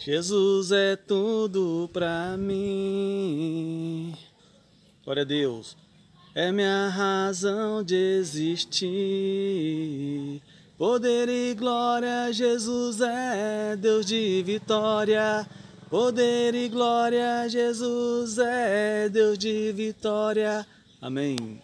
Jesus é tudo para mim. Glória a Deus. É minha razão de existir. Poder e glória, Jesus é Deus de vitória. Poder e glória, Jesus é Deus de vitória. Amém.